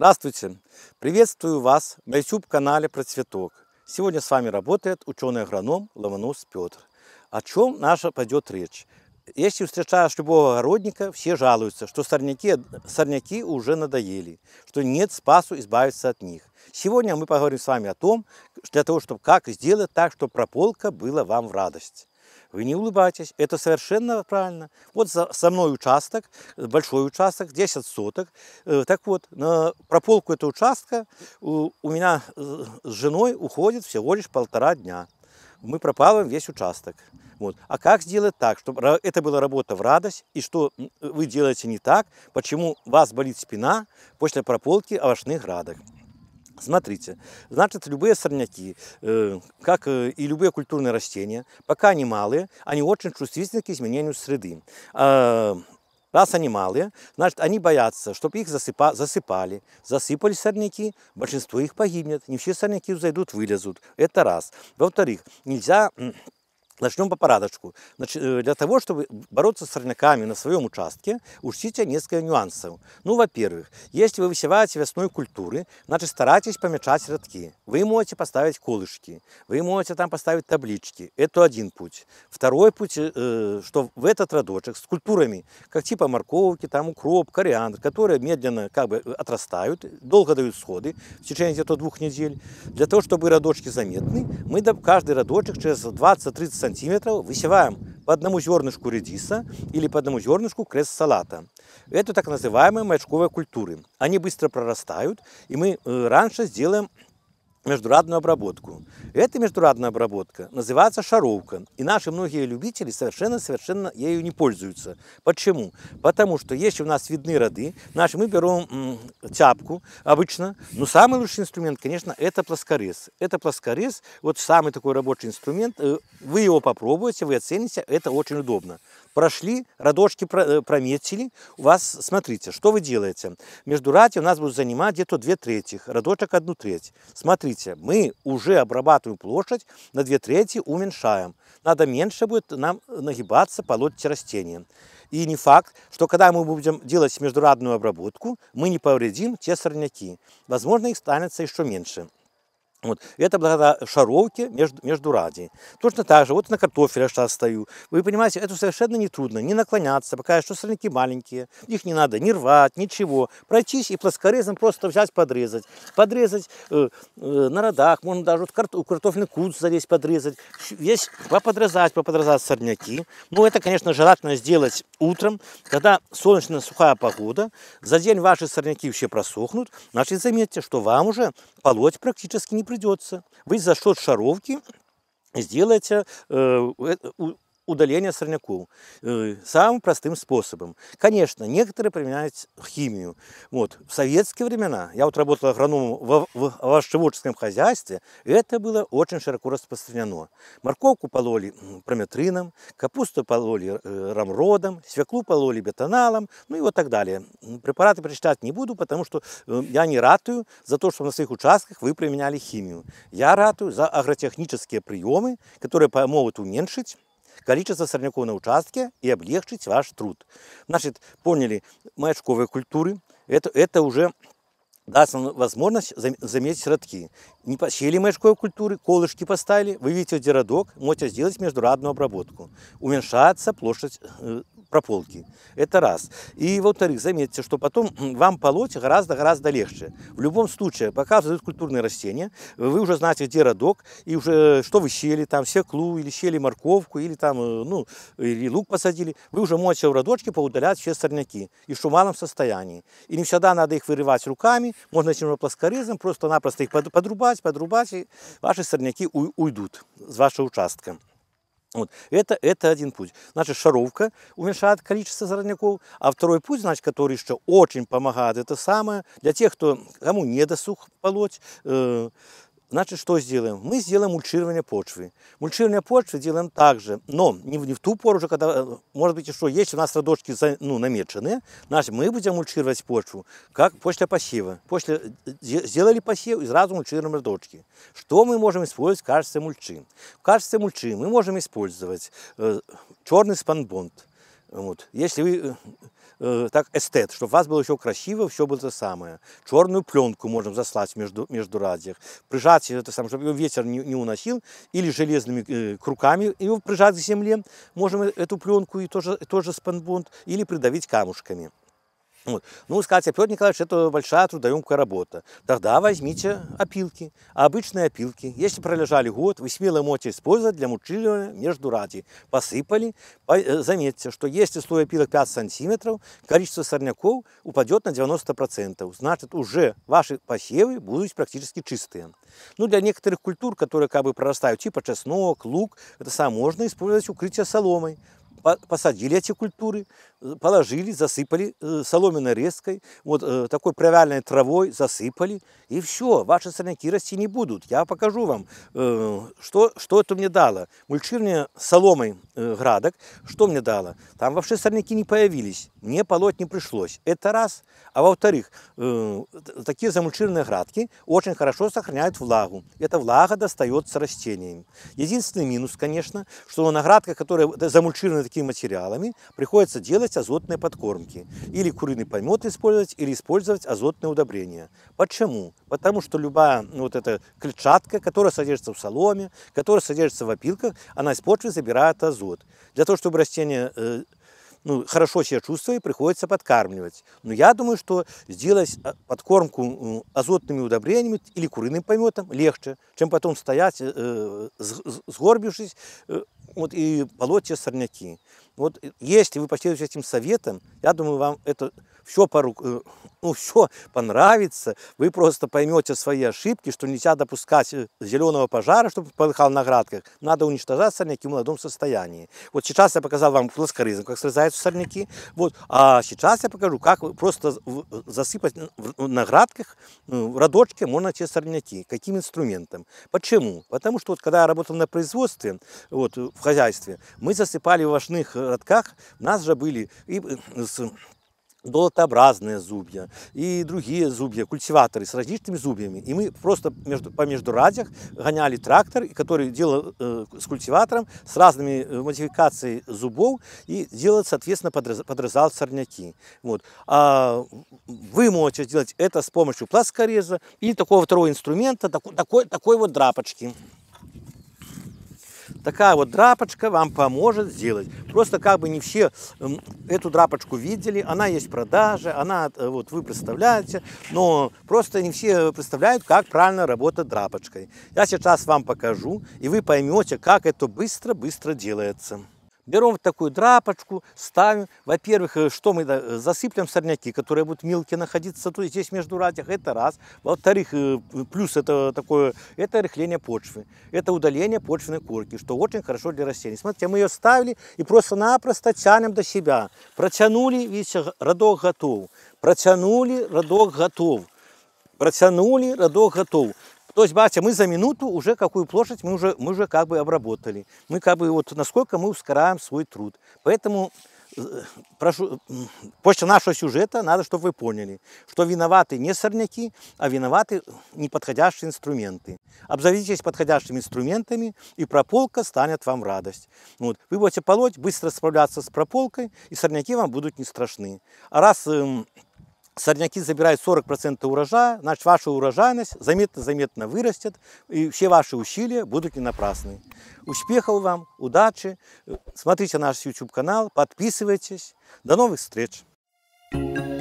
Здравствуйте! Приветствую вас на YouTube-канале "Процветок". Сегодня с вами работает ученый-агроном Ломонос Петр. О чем наша пойдет речь? Если встречаешь любого огородника, все жалуются, что сорняки, сорняки уже надоели, что нет спасу избавиться от них. Сегодня мы поговорим с вами о том, для того, чтобы как сделать так, чтобы прополка была вам в радость. Вы не улыбаетесь, это совершенно правильно. Вот за, со мной участок, большой участок, 10 соток. Э, так вот, на прополку этого участка у, у меня э, с женой уходит всего лишь полтора дня. Мы пропалываем весь участок. Вот. А как сделать так, чтобы это была работа в радость, и что вы делаете не так, почему у вас болит спина после прополки овощных радок? Смотрите, значит, любые сорняки, э, как э, и любые культурные растения, пока они малые, они очень чувствительны к изменению среды. А, раз они малые, значит, они боятся, чтобы их засыпа, засыпали. Засыпали сорняки, большинство их погибнет. Не все сорняки зайдут, вылезут. Это раз. Во-вторых, нельзя Начнем по порядочку. Значит, э, для того, чтобы бороться с сорняками на своем участке, учтите несколько нюансов. Ну, во-первых, если вы высеваете весной культуры, значит, старайтесь помечать рядки. Вы можете поставить колышки, вы можете там поставить таблички. Это один путь. Второй путь, э, э что в этот родочек с культурами, как типа морковки, там укроп, кориандр, которые медленно как бы э, отрастают, долго дают сходы в течение где-то двух недель. Для того, чтобы родочки заметны, мы каждый родочек через 20-30 сантиметров высеваем по одному зернышку редиса или по одному зернышку крест-салата. Это так называемые мочковые культуры. Они быстро прорастают, и мы э, раньше сделаем междурадную обработку. Эта междурадная обработка называется шаровка, и наши многие любители совершенно-совершенно ею не пользуются. Почему? Потому что если у нас видны роды, наши мы берем тяпку обычно, но самый лучший инструмент, конечно, это плоскорез. Это плоскорез, вот самый такой рабочий инструмент, э, вы его попробуете, вы оцените, это очень удобно. Прошли, родочки э, прометили, у вас, смотрите, что вы делаете. Между рати у нас будут занимать где-то две трети, родочек одну треть. Смотрите сытия. Мы уже обрабатываем площадь, на две трети уменьшаем. Надо меньше будет нам нагибаться, полоть растения. И не факт, что когда мы будем делать междурадную обработку, мы не повредим те сорняки. Возможно, их станется еще меньше. Вот. Это благодаря шаровке между, между ради. Точно так же, вот на картофеле я сейчас стою. Вы понимаете, это совершенно нетрудно, не наклоняться, пока что сорняки маленькие, их не надо не рвать, ничего. Пройтись и плоскорезом просто взять, подрезать. Подрезать э, э, на родах, можно даже вот карт, картофельный куц залезть, подрезать. Весь поподрезать, поподрезать сорняки. Ну, это, конечно, желательно сделать утром, когда солнечная сухая погода, за день ваши сорняки вообще просохнут, значит, заметьте, что вам уже полоть практически не придется. Вы за счет шаровки сделаете э, э, удаления сорняков э, самым простым способом. Конечно, некоторые применяют химию. Вот. В советские времена, я вот работал агрономом в, в, в овощеводческом хозяйстве, это было очень широко распространено. Морковку пололи прометрином, капусту пололи э, рамродом, свеклу пололи бетоналом, ну и вот так далее. Препараты прочитать не буду, потому что э, я не ратую за то, что на своих участках вы применяли химию. Я ратую за агротехнические приемы, которые помогут уменьшить количество сорняков на участке и облегчить ваш труд. Значит, поняли, маячковые культуры, это, это уже даст нам возможность заметить родки. Не посеяли мы очков культуры, колышки поставили, вы видите где родок, можете сделать междурадную обработку. Уменьшается площадь э, прополки. Это раз. И во-вторых, заметьте, что потом вам полоть гораздо-гораздо легче. В любом случае, пока взойдут культурные растения, вы уже знаете, где родок, и уже э, что вы щели там секлу, или щели морковку, или там, э, ну, или лук посадили, вы уже можете в родочке поудалять все сорняки и в шуманном состоянии. И не всегда надо их вырывать руками, можно можна чернопаскаризм, просто-напросто их подрубать подрубать и ваши сорняки уйдут с вашего участка. Вот. Это, это один путь. Значит, шаровка уменьшает количество сорняков. А второй путь, значит, который еще очень помогает, это самое для тех, кто, кому не досух полоть, э, Значит, что сделаем? Мы сделаем мульчирование почвы. Мульчирование почвы делаем также, но не в, не в ту пору уже, когда, э, может быть, еще есть у нас радочки ну, намечены, значит, мы будем мульчировать почву, как после посева. После э, сделали посев и сразу мульчируем радочки. Что мы можем использовать в качестве мульчи? В качестве мульчи мы можем использовать э, черный спанбонд. Вот. Если вы э, Э, так эстет, чтобы у вас было еще красиво, все было то самое. Черную пленку можем заслать между, между радиях, прижать это самое, чтобы его ветер не, не уносил, или железными э, круками его прижать к земле, можем э, эту пленку и тоже, тоже спанбонд, или придавить камушками. Вот. Ну, скажете, Петр Николаевич, это большая трудоемкая работа. Тогда возьмите опилки, обычные опилки. Если пролежали год, вы смело можете использовать для мучирования между ради. Посыпали. Э, заметьте, что если слой опилок 5 сантиметров, количество сорняков упадет на 90%. Значит, уже ваши посевы будут практически чистые. Ну, для некоторых культур, которые как бы прорастают, типа чеснок, лук, это самое можно использовать укрытие соломой посадили эти культуры, Э, положили, засыпали э, соломенной резкой, вот э, такой провяльной травой засыпали, и все, ваши сорняки расти не будут. Я покажу вам, что, что это мне дало. Мульчирование соломой градок, что мне дало? Там вообще сорняки не появились, мне полоть не пришлось. Это раз. А во-вторых, такие замульчированные градки очень хорошо сохраняют влагу. Эта влага достается растениям. Единственный минус, конечно, что на градках, которые замульчированы такими материалами, приходится делать использовать азотные подкормки, или куриный помет использовать, или использовать азотные удобрения. Почему? Потому что любая ну, вот эта клетчатка, которая содержится в соломе, которая содержится в опилках, она из почвы забирает азот. Для того, чтобы растение э, ну, хорошо себя чувствовали, приходится подкармливать. Но я думаю, что сделать э, подкормку азотными удобрениями или куриным пометом легче, чем потом стоять, э, сгорбившись, вот и полоть те сорняки. Вот если вы последуете этим советам я думаю, вам это все, по руку, э, ну, все понравится, вы просто поймете свои ошибки, что нельзя допускать э, зеленого пожара, чтобы подыхал на градках. Надо уничтожать сорняки в молодом состоянии. Вот сейчас я показал вам плоскоризм, как срезаются сорняки. Вот. А сейчас я покажу, как просто засыпать на градках, э, в родочке можно те сорняки, каким инструментом. Почему? Потому что вот когда я работал на производстве, вот, в хозяйстве, мы засыпали в овощных родках, у нас же были и с долотообразные зубья и другие зубья, культиваторы с различными зубьями. И мы просто между, по междурадях гоняли трактор, который делал э, с культиватором, с разными э, модификациями зубов и делал, соответственно, подраз, подрезал сорняки. Вот. А вы можете сделать это с помощью плоскореза или такого второго инструмента, такой, такой, такой вот драпочки такая вот драпочка вам поможет сделать. Просто как бы не все эту драпочку видели, она есть в продаже, она, э, вот вы представляете, но просто не все представляют, как правильно работать драпочкой. Я сейчас вам покажу, и вы поймете, как это быстро-быстро делается. Берем вот такую драпочку, ставим. Во-первых, э, что мы э, засыплем сорняки, которые будут мелкие находиться то есть здесь между ратях, это раз. Во-вторых, э, плюс это такое, это рыхление почвы, это удаление почвенной корки, что очень хорошо для растений. Смотрите, мы ее ставили и просто-напросто тянем до себя. Протянули, видите, родок готов. Протянули, родок готов. Протянули, родок готов. То есть, батя, мы за минуту уже какую площадь мы уже, мы уже как бы обработали. Мы как бы вот насколько мы ускоряем свой труд. Поэтому э, прошу, после нашего сюжета надо, чтобы вы поняли, что виноваты не сорняки, а виноваты неподходящие инструменты. Обзаведитесь подходящими инструментами, и прополка станет вам радость. Вот. Вы будете полоть, быстро справляться с прополкой, и сорняки вам будут не страшны. А раз... Эм, сорняки забирают 40% урожая, значит ваша урожайность заметно-заметно вырастет, и все ваши усилия будут не напрасны. Успехов вам, удачи, смотрите наш YouTube-канал, подписывайтесь. До новых встреч! Thank you.